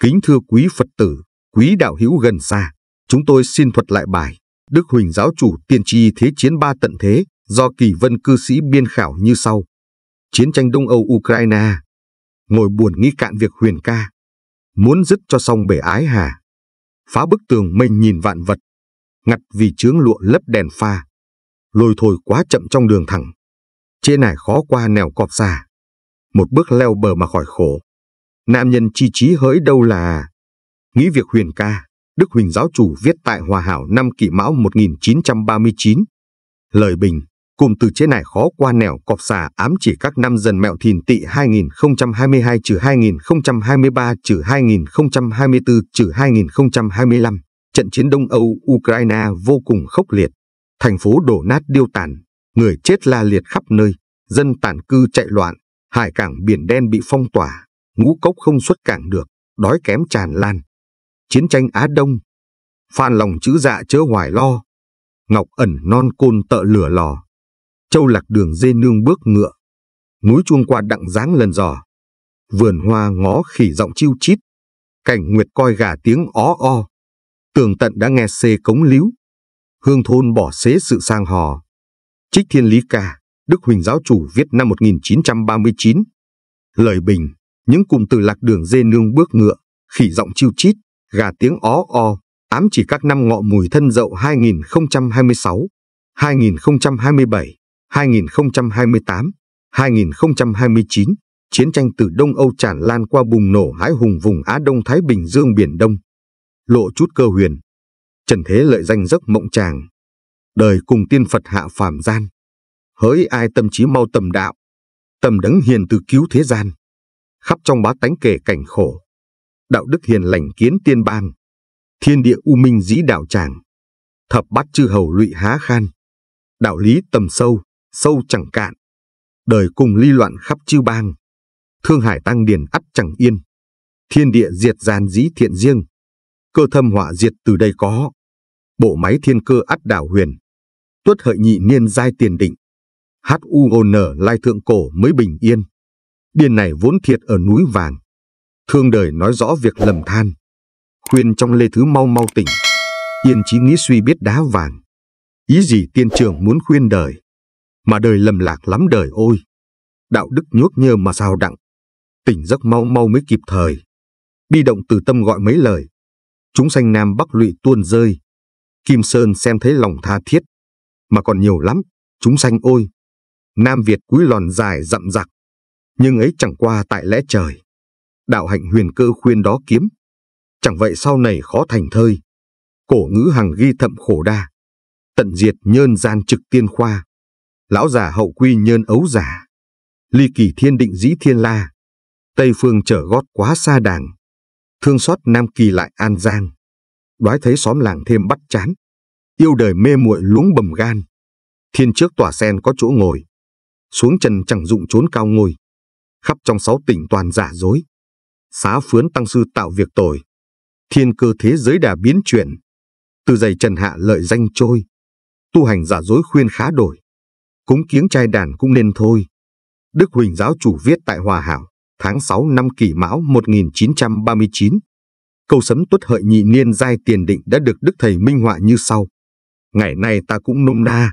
Kính thưa quý Phật tử, quý đạo hữu gần xa, chúng tôi xin thuật lại bài Đức Huỳnh Giáo chủ Tiên tri Thế chiến ba tận thế do Kỳ Vân cư sĩ biên khảo như sau. Chiến tranh Đông Âu Ukraine, ngồi buồn nghi cạn việc huyền ca, muốn dứt cho xong bể ái hà, phá bức tường mình nhìn vạn vật, ngặt vì chướng lụa lấp đèn pha. Lôi thôi quá chậm trong đường thẳng. Trên này khó qua nẻo cọp xa. Một bước leo bờ mà khỏi khổ. Nam nhân chi trí hỡi đâu là... Nghĩ việc huyền ca, Đức Huỳnh giáo chủ viết tại Hòa Hảo năm kỷ mão 1939. Lời bình, cụm từ chế này khó qua nẻo cọp xà ám chỉ các năm dần mẹo thìn tị 2022 trừ 2023 trừ 2024 trừ 2025. Trận chiến Đông Âu Ukraine vô cùng khốc liệt, thành phố đổ nát điêu tàn, người chết la liệt khắp nơi, dân tản cư chạy loạn, hải cảng biển đen bị phong tỏa, ngũ cốc không xuất cảng được, đói kém tràn lan. Chiến tranh Á Đông, phan lòng chữ dạ chớ hoài lo, ngọc ẩn non côn tợ lửa lò, châu lạc đường dê nương bước ngựa, núi chuông qua đặng dáng lần dò vườn hoa ngó khỉ giọng chiêu chít, cảnh nguyệt coi gà tiếng ó o, Tường tận đã nghe xê cống líu. Hương thôn bỏ xế sự sang hò. Trích Thiên Lý Ca, Đức Huỳnh Giáo Chủ viết năm 1939. Lời bình, những cụm từ lạc đường dê nương bước ngựa, khỉ giọng chiêu chít, gà tiếng ó o, ám chỉ các năm ngọ mùi thân dậu 2026, 2027, 2028, 2029, chiến tranh từ Đông Âu tràn lan qua bùng nổ hái hùng vùng Á Đông Thái Bình Dương Biển Đông, lộ chút cơ huyền. Trần thế lợi danh giấc mộng chàng, đời cùng tiên Phật hạ phàm gian. Hỡi ai tâm trí mau tầm đạo, tầm đấng hiền từ cứu thế gian. Khắp trong bá tánh kể cảnh khổ, đạo đức hiền lành kiến tiên ban. Thiên địa u minh dĩ đạo chàng, thập bát chư hầu lụy há khan. Đạo lý tầm sâu, sâu chẳng cạn. Đời cùng ly loạn khắp chư bang, thương hải tăng điền ắt chẳng yên. Thiên địa diệt gian dĩ thiện riêng, cơ thâm họa diệt từ đây có. Bộ máy thiên cơ ắt đảo huyền. Tuất hợi nhị niên giai tiền định. H.U.O.N. lai thượng cổ mới bình yên. Điền này vốn thiệt ở núi vàng. Thương đời nói rõ việc lầm than. Khuyên trong lê thứ mau mau tỉnh. Yên chí nghĩ suy biết đá vàng. Ý gì tiên trường muốn khuyên đời. Mà đời lầm lạc lắm đời ôi. Đạo đức nhuốc nhơ mà sao đặng. Tỉnh giấc mau mau mới kịp thời. Bi động từ tâm gọi mấy lời chúng sanh Nam Bắc lụy tuôn rơi. Kim Sơn xem thấy lòng tha thiết, mà còn nhiều lắm, chúng sanh ôi. Nam Việt cúi lòn dài dặm dặc, nhưng ấy chẳng qua tại lẽ trời. Đạo hạnh huyền cơ khuyên đó kiếm, chẳng vậy sau này khó thành thơi. Cổ ngữ hằng ghi thậm khổ đa, tận diệt nhơn gian trực tiên khoa. Lão già hậu quy nhơn ấu giả, ly kỳ thiên định dĩ thiên la. Tây phương trở gót quá xa đàng, thương xót Nam Kỳ lại An Giang. Đoái thấy xóm làng thêm bắt chán, yêu đời mê muội lúng bầm gan. Thiên trước tòa sen có chỗ ngồi, xuống trần chẳng dụng trốn cao ngồi. Khắp trong sáu tỉnh toàn giả dối, xá phướn tăng sư tạo việc tội. Thiên cơ thế giới đà biến chuyển, từ giày trần hạ lợi danh trôi. Tu hành giả dối khuyên khá đổi, cúng kiếng trai đàn cũng nên thôi. Đức Huỳnh giáo chủ viết tại Hòa Hảo, tháng 6 năm kỷ mão 1939. Câu sấm tuất hợi nhị niên giai tiền định đã được Đức Thầy minh họa như sau. Ngày nay ta cũng nôm na.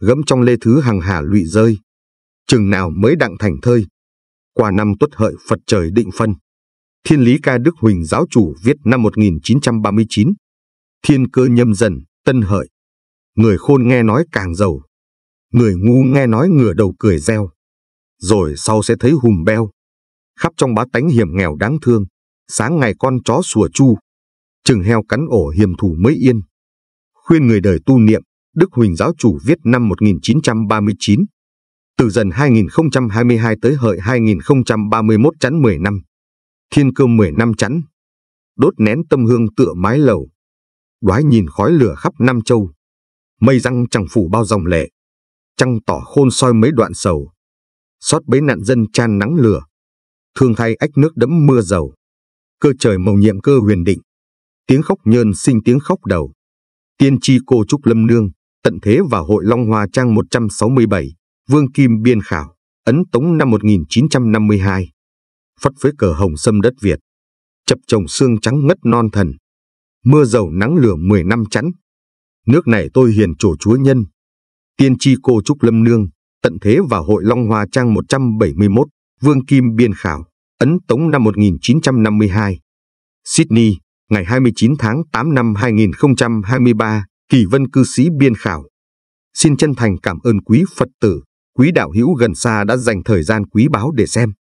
Gẫm trong lê thứ hàng hà lụy rơi. Chừng nào mới đặng thành thơi. Qua năm tuất hợi Phật trời định phân. Thiên lý ca Đức Huỳnh giáo chủ viết năm 1939. Thiên cơ nhâm dần, tân hợi. Người khôn nghe nói càng giàu. Người ngu nghe nói ngửa đầu cười reo. Rồi sau sẽ thấy hùm beo khắp trong bá tánh hiểm nghèo đáng thương, sáng ngày con chó sủa chu, chừng heo cắn ổ hiểm thủ mới yên. Khuyên người đời tu niệm, Đức Huỳnh Giáo chủ viết năm 1939, từ dần 2022 tới hợi 2031 chắn 10 năm, thiên cơ 10 năm chắn, đốt nén tâm hương tựa mái lầu, đoái nhìn khói lửa khắp Nam Châu, mây răng chẳng phủ bao dòng lệ, trăng tỏ khôn soi mấy đoạn sầu, xót bấy nạn dân chan nắng lửa, thương thay ách nước đẫm mưa dầu. Cơ trời màu nhiệm cơ huyền định, tiếng khóc nhơn sinh tiếng khóc đầu. Tiên tri cô Trúc Lâm Nương, tận thế và hội Long Hoa Trang 167, Vương Kim Biên Khảo, Ấn Tống năm 1952. Phất với cờ hồng sâm đất Việt, chập trồng xương trắng ngất non thần. Mưa dầu nắng lửa 10 năm chắn. Nước này tôi hiền chủ chúa nhân. Tiên tri cô Trúc Lâm Nương, tận thế và hội Long Hoa Trang 171, Vương Kim biên khảo, ấn tống năm 1952. Sydney, ngày 29 tháng 8 năm 2023, Kỳ Vân cư sĩ biên khảo. Xin chân thành cảm ơn quý Phật tử, quý đạo hữu gần xa đã dành thời gian quý báu để xem.